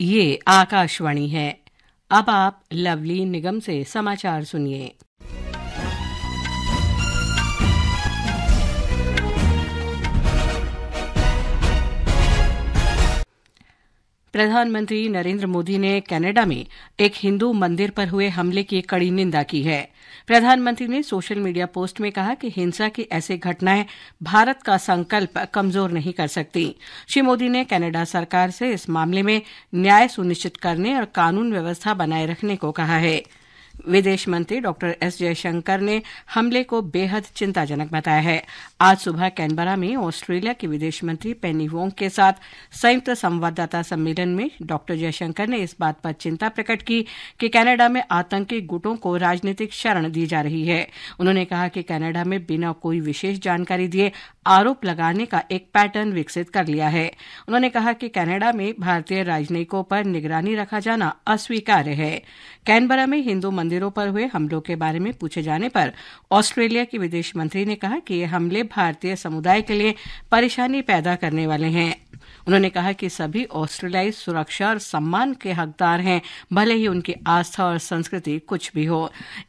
ये आकाशवाणी है अब आप लवली निगम से समाचार सुनिए प्रधानमंत्री नरेंद्र मोदी ने कनाडा में एक हिंदू मंदिर पर हुए हमले की कड़ी निंदा की है प्रधानमंत्री ने सोशल मीडिया पोस्ट में कहा कि हिंसा की ऐसी घटनाएं भारत का संकल्प कमजोर नहीं कर सकती श्री मोदी ने कनाडा सरकार से इस मामले में न्याय सुनिश्चित करने और कानून व्यवस्था बनाए रखने को कहा है विदेश मंत्री डॉक्टर एस जयशंकर ने हमले को बेहद चिंताजनक बताया है आज सुबह कैनबरा में ऑस्ट्रेलिया के विदेश मंत्री पेनी वोंग के साथ संयुक्त संवाददाता सम्मेलन में डॉक्टर जयशंकर ने इस बात पर चिंता प्रकट की कि कनाडा में आतंकी गुटों को राजनीतिक शरण दी जा रही है उन्होंने कहा कि कनाडा में बिना कोई विशेष जानकारी दिए आरोप लगाने का एक पैटर्न विकसित कर लिया है उन्होंने कहा कि कनाडा में भारतीय राजनयिकों पर निगरानी रखा जाना अस्वीकार्य है कैनबरा में हिंदू मंदिरों पर हुए हमलों के बारे में पूछे जाने पर ऑस्ट्रेलिया के विदेश मंत्री ने कहा कि ये हमले भारतीय समुदाय के लिए परेशानी पैदा करने वाले हैं उन्होंने कहा कि सभी ऑस्ट्रेलियाई सुरक्षा और सम्मान के हकदार हैं भले ही उनकी आस्था और संस्कृति कुछ भी हो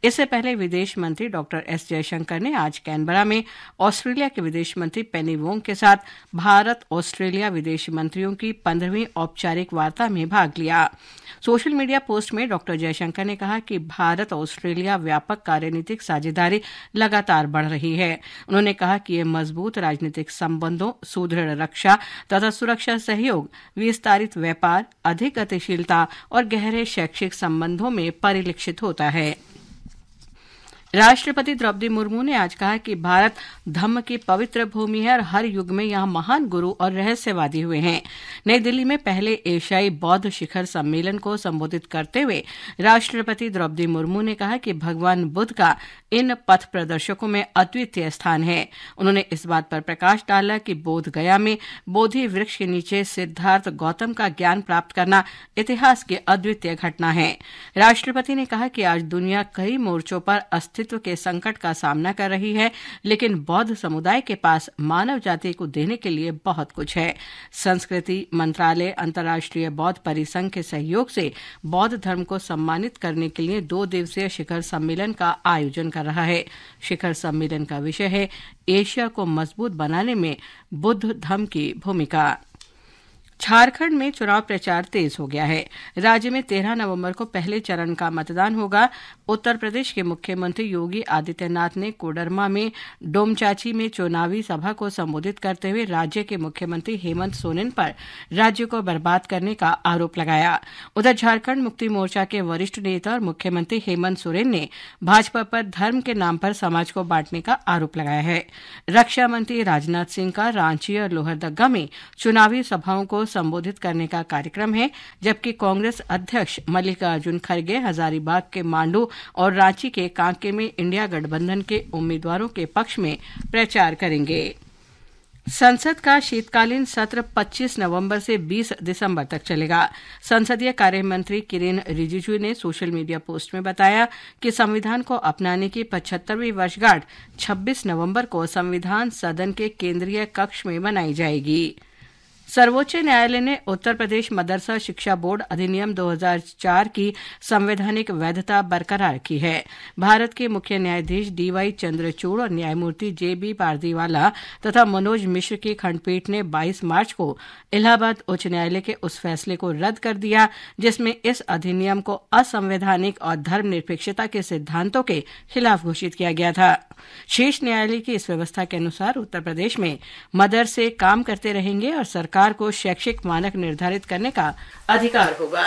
इससे पहले विदेश मंत्री डॉक्टर एस जयशंकर ने आज कैनबरा में ऑस्ट्रेलिया के विदेश मंत्री पेनी वोंग के साथ भारत ऑस्ट्रेलिया विदेश मंत्रियों की पंद्रहवीं औपचारिक वार्ता में भाग लिया सोशल मीडिया पोस्ट में डॉक्टर जयशंकर ने कहा कि भारत ऑस्ट्रेलिया व्यापक कार्यनीतिक साझेदारी लगातार बढ़ रही है उन्होंने कहा कि ये मजबूत राजनीतिक संबंधों सुदृढ़ रक्षा तथा सुरक्षा सहयोग विस्तारित व्यापार अधिक गतिशीलता और गहरे शैक्षिक संबंधों में परिलक्षित होता है राष्ट्रपति द्रौपदी मुर्मू ने आज कहा कि भारत धम्म की पवित्र भूमि है और हर युग में यहां महान गुरु और रहस्यवादी हुए हैं नई दिल्ली में पहले एशियाई बौद्ध शिखर सम्मेलन को संबोधित करते हुए राष्ट्रपति द्रौपदी मुर्मू ने कहा कि भगवान बुद्ध का इन पथ प्रदर्शकों में अद्वितीय स्थान है उन्होंने इस बात पर प्रकाश डाला कि गया में बोधि वृक्ष के नीचे सिद्धार्थ गौतम का ज्ञान प्राप्त करना इतिहास की अद्वितीय घटना है राष्ट्रपति ने कहा कि आज दुनिया कई मोर्चों पर अस्थित अस्तित्व के संकट का सामना कर रही है लेकिन बौद्ध समुदाय के पास मानव जाति को देने के लिए बहुत कुछ है संस्कृति मंत्रालय अंतर्राष्ट्रीय बौद्ध परिसंघ के सहयोग से बौद्ध धर्म को सम्मानित करने के लिए दो दिवसीय शिखर सम्मेलन का आयोजन कर रहा है शिखर सम्मेलन का विषय है एशिया को मजबूत बनाने में बुद्ध धर्म की भूमिका झारखंड में चुनाव प्रचार तेज हो गया है राज्य में तेरह नवम्बर को पहले चरण का मतदान होगा उत्तर प्रदेश के मुख्यमंत्री योगी आदित्यनाथ ने कोडरमा में डोमचाची में चुनावी सभा को संबोधित करते हुए राज्य के मुख्यमंत्री हेमंत सोरेन पर राज्य को बर्बाद करने का आरोप लगाया उधर झारखंड मुक्ति मोर्चा के वरिष्ठ नेता और मुख्यमंत्री हेमंत सोरेन ने भाजपा पर धर्म के नाम पर समाज को बांटने का आरोप लगाया है रक्षा मंत्री राजनाथ सिंह का रांची और लोहरदगा में चुनावी सभाओं को संबोधित करने का कार्यक्रम है जबकि कांग्रेस अध्यक्ष मल्लिकार्जुन खड़गे हजारीबाग के मांडू और रांची के कांके में इंडिया गठबंधन के उम्मीदवारों के पक्ष में प्रचार करेंगे संसद का शीतकालीन सत्र 25 नवंबर से 20 दिसंबर तक चलेगा संसदीय कार्य मंत्री किरेन रिजिजू ने सोशल मीडिया पोस्ट में बताया कि संविधान को अपनाने की 75वीं वर्षगांठ 26 नवंबर को संविधान सदन के केंद्रीय कक्ष में मनाई जाएगी सर्वोच्च न्यायालय ने उत्तर प्रदेश मदरसा शिक्षा बोर्ड अधिनियम 2004 की संवैधानिक वैधता बरकरार की है भारत के मुख्य न्यायाधीश डीवाई चंद्रचूड़ और न्यायमूर्ति जे बी पारदीवाला तथा मनोज मिश्र की खंडपीठ ने 22 मार्च को इलाहाबाद उच्च न्यायालय के उस फैसले को रद्द कर दिया जिसमें इस अधिनियम को असंवैधानिक और धर्मनिरपेक्षता के सिद्धांतों के खिलाफ घोषित किया गया था शीर्ष न्यायालय की इस व्यवस्था के अनुसार उत्तर प्रदेश में मदरसे काम करते रहेंगे और सरकार सरकार को शैक्षिक मानक निर्धारित करने का अधिकार होगा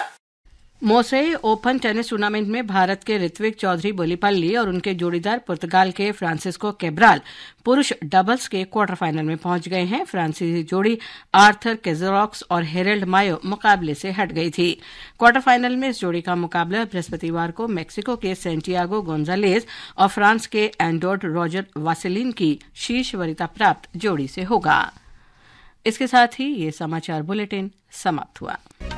मोसई ओपन टेनिस टूर्नामेंट में भारत के ऋत्विक चौधरी बोलीपल्ली और उनके जोड़ीदार पुर्तगाल के फ्रांसिस्को केब्राल पुरुष डबल्स के क्वार्टर फाइनल में पहुंच गए हैं फ्रांसीसी जोड़ी आर्थर केजरॉक्स और हेरल्ड मायो मुकाबले से हट गई थी क्वार्टर फाइनल में इस जोड़ी का मुकाबला बृहस्पतिवार को मेक्सिको के सेंटियागो गोंजालेज और फ्रांस के एंडोर्ड रॉजर वासेलिन की शीर्ष वरीता प्राप्त जोड़ी से होगा इसके साथ ही ये समाचार बुलेटिन समाप्त हुआ